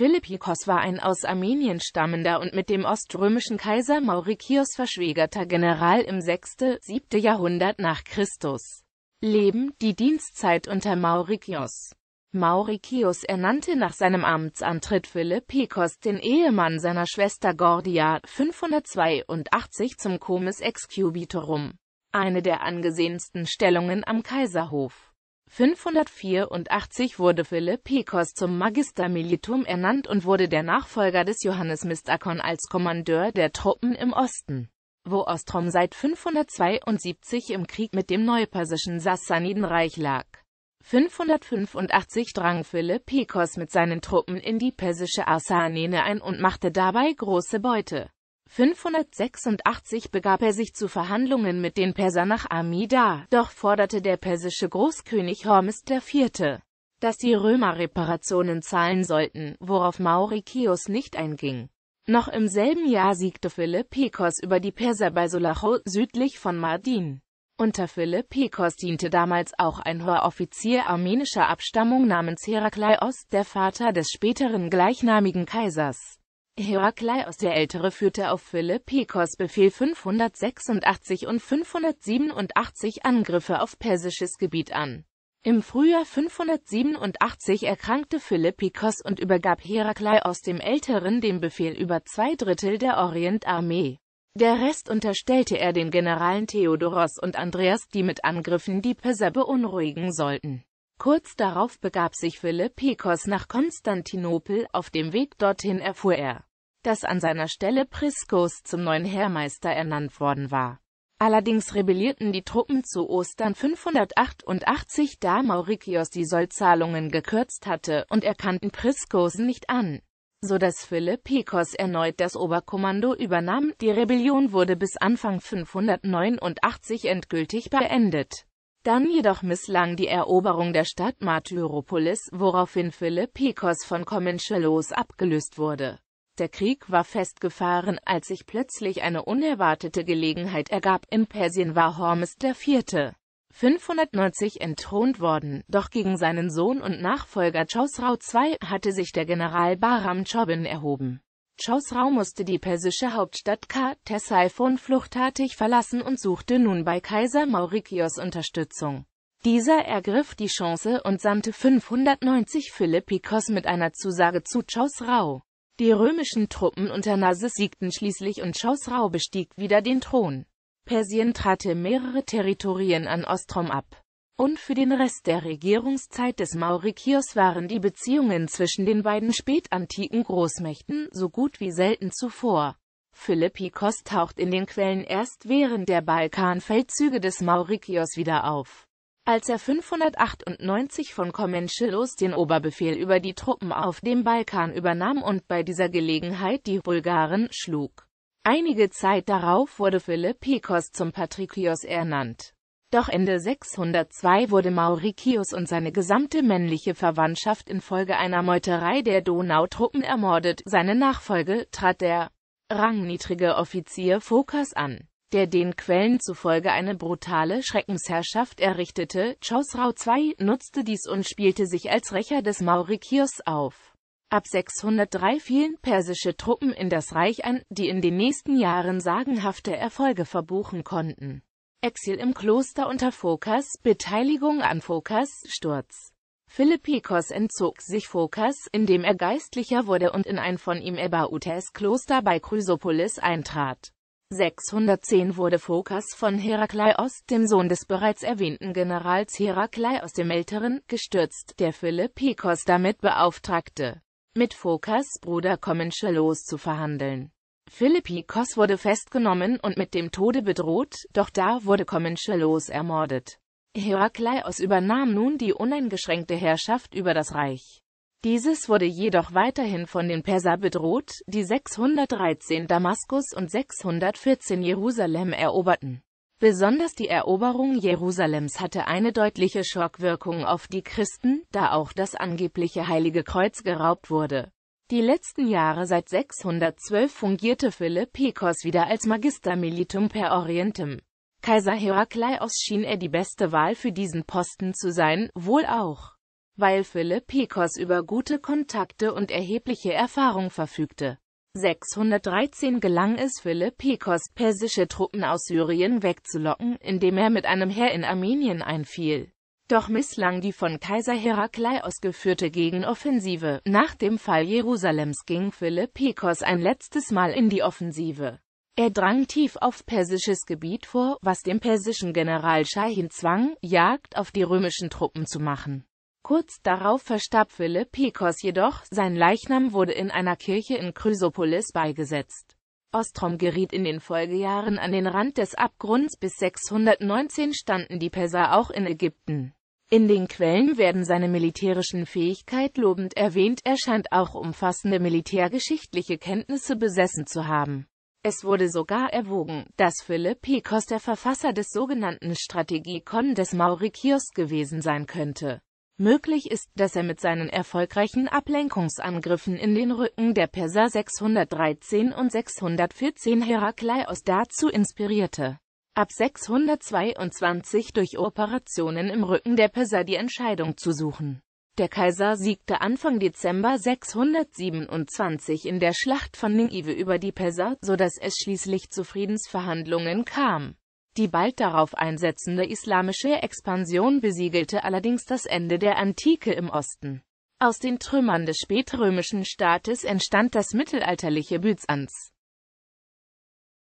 Philippikos war ein aus Armenien stammender und mit dem oströmischen Kaiser Maurikios verschwägerter General im 6. 7. Jahrhundert nach Christus. Leben, die Dienstzeit unter Maurikios. Maurikios ernannte nach seinem Amtsantritt Philippikos den Ehemann seiner Schwester Gordia 582 zum Comes Excubitorum, eine der angesehensten Stellungen am Kaiserhof. 584 wurde Philipp Philippikos zum Magister militum ernannt und wurde der Nachfolger des Johannes Mistakon als Kommandeur der Truppen im Osten, wo Ostrom seit 572 im Krieg mit dem neupersischen Sassanidenreich lag. 585 drang Philipp Philippikos mit seinen Truppen in die persische Arsanene ein und machte dabei große Beute 586 begab er sich zu Verhandlungen mit den Persern nach Amida, doch forderte der persische Großkönig Hormis IV., dass die Römer Reparationen zahlen sollten, worauf Maurikius nicht einging. Noch im selben Jahr siegte Philippikos über die Perser bei Sulacho südlich von Mardin. Unter Philippikos diente damals auch ein hoher Offizier armenischer Abstammung namens Herakleios, der Vater des späteren gleichnamigen Kaisers. Herakleios der Ältere führte auf Philippikos Befehl 586 und 587 Angriffe auf persisches Gebiet an. Im Frühjahr 587 erkrankte Philippikos und übergab Herakleios dem Älteren den Befehl über zwei Drittel der Orientarmee. Der Rest unterstellte er den Generalen Theodoros und Andreas, die mit Angriffen die Perser beunruhigen sollten. Kurz darauf begab sich Philippikos nach Konstantinopel, auf dem Weg dorthin erfuhr er, dass an seiner Stelle Priscus zum neuen Heermeister ernannt worden war. Allerdings rebellierten die Truppen zu Ostern 588, da Maurikios die Sollzahlungen gekürzt hatte, und erkannten Priscus nicht an, so dass Philippikos erneut das Oberkommando übernahm. Die Rebellion wurde bis Anfang 589 endgültig beendet. Dann jedoch misslang die Eroberung der Stadt Martyropolis, woraufhin Philippikos von Kommenschelos abgelöst wurde. Der Krieg war festgefahren, als sich plötzlich eine unerwartete Gelegenheit ergab. In Persien war Hormes IV. 590 entthront worden, doch gegen seinen Sohn und Nachfolger Chosrau II hatte sich der General Bahram Chobin erhoben. Chosrau musste die persische Hauptstadt K. Tessaifon fluchtartig verlassen und suchte nun bei Kaiser Maurikios Unterstützung. Dieser ergriff die Chance und sandte 590 Philippikos mit einer Zusage zu Chosrau. Die römischen Truppen unter Narses siegten schließlich und Chosrau bestieg wieder den Thron. Persien trat mehrere Territorien an Ostrom ab. Und für den Rest der Regierungszeit des Maurikios waren die Beziehungen zwischen den beiden spätantiken Großmächten so gut wie selten zuvor. Philippikos taucht in den Quellen erst während der Balkanfeldzüge des Maurikios wieder auf als er 598 von Comenchillos den Oberbefehl über die Truppen auf dem Balkan übernahm und bei dieser Gelegenheit die Bulgaren schlug. Einige Zeit darauf wurde Philippikos zum Patrikios ernannt. Doch Ende 602 wurde Maurikius und seine gesamte männliche Verwandtschaft infolge einer Meuterei der Donautruppen ermordet, seine Nachfolge trat der rangniedrige Offizier Phokas an der den Quellen zufolge eine brutale Schreckensherrschaft errichtete. Chosrau II nutzte dies und spielte sich als Rächer des Maurikios auf. Ab 603 fielen persische Truppen in das Reich an, die in den nächsten Jahren sagenhafte Erfolge verbuchen konnten. Exil im Kloster unter Phokas, Beteiligung an Phokas, Sturz. Philippikos entzog sich Phokas, indem er Geistlicher wurde und in ein von ihm Ebautes Kloster bei Chrysopolis eintrat. 610 wurde Phokas von Herakleios, dem Sohn des bereits erwähnten Generals Herakleios dem Älteren, gestürzt, der Philippikos damit beauftragte, mit Phokas Bruder Kommenschelos zu verhandeln. Philippikos wurde festgenommen und mit dem Tode bedroht, doch da wurde Kommenschelos ermordet. Herakleios übernahm nun die uneingeschränkte Herrschaft über das Reich. Dieses wurde jedoch weiterhin von den Perser bedroht, die 613 Damaskus und 614 Jerusalem eroberten. Besonders die Eroberung Jerusalems hatte eine deutliche Schockwirkung auf die Christen, da auch das angebliche Heilige Kreuz geraubt wurde. Die letzten Jahre seit 612 fungierte Philippikos wieder als Magister Militum per Orientem. Kaiser Herakleios schien er die beste Wahl für diesen Posten zu sein, wohl auch weil Philipp Pekos über gute Kontakte und erhebliche Erfahrung verfügte. 613 gelang es Philipp Pekos, persische Truppen aus Syrien wegzulocken, indem er mit einem Heer in Armenien einfiel. Doch misslang die von Kaiser Herakleios ausgeführte Gegenoffensive. Nach dem Fall Jerusalems ging Philipp Pekos ein letztes Mal in die Offensive. Er drang tief auf persisches Gebiet vor, was dem persischen General Shahin zwang, Jagd auf die römischen Truppen zu machen. Kurz darauf verstarb Philipp Pekos jedoch, sein Leichnam wurde in einer Kirche in Chrysopolis beigesetzt. Ostrom geriet in den Folgejahren an den Rand des Abgrunds, bis 619 standen die Perser auch in Ägypten. In den Quellen werden seine militärischen Fähigkeit lobend erwähnt, er scheint auch umfassende militärgeschichtliche Kenntnisse besessen zu haben. Es wurde sogar erwogen, dass Philipp Pekos der Verfasser des sogenannten Strategikon des Maurikios gewesen sein könnte. Möglich ist, dass er mit seinen erfolgreichen Ablenkungsangriffen in den Rücken der Perser 613 und 614 Herakleios dazu inspirierte, ab 622 durch Operationen im Rücken der Perser die Entscheidung zu suchen. Der Kaiser siegte Anfang Dezember 627 in der Schlacht von Ningive über die Perser, so dass es schließlich zu Friedensverhandlungen kam. Die bald darauf einsetzende islamische Expansion besiegelte allerdings das Ende der Antike im Osten. Aus den Trümmern des spätrömischen Staates entstand das mittelalterliche Byzanz.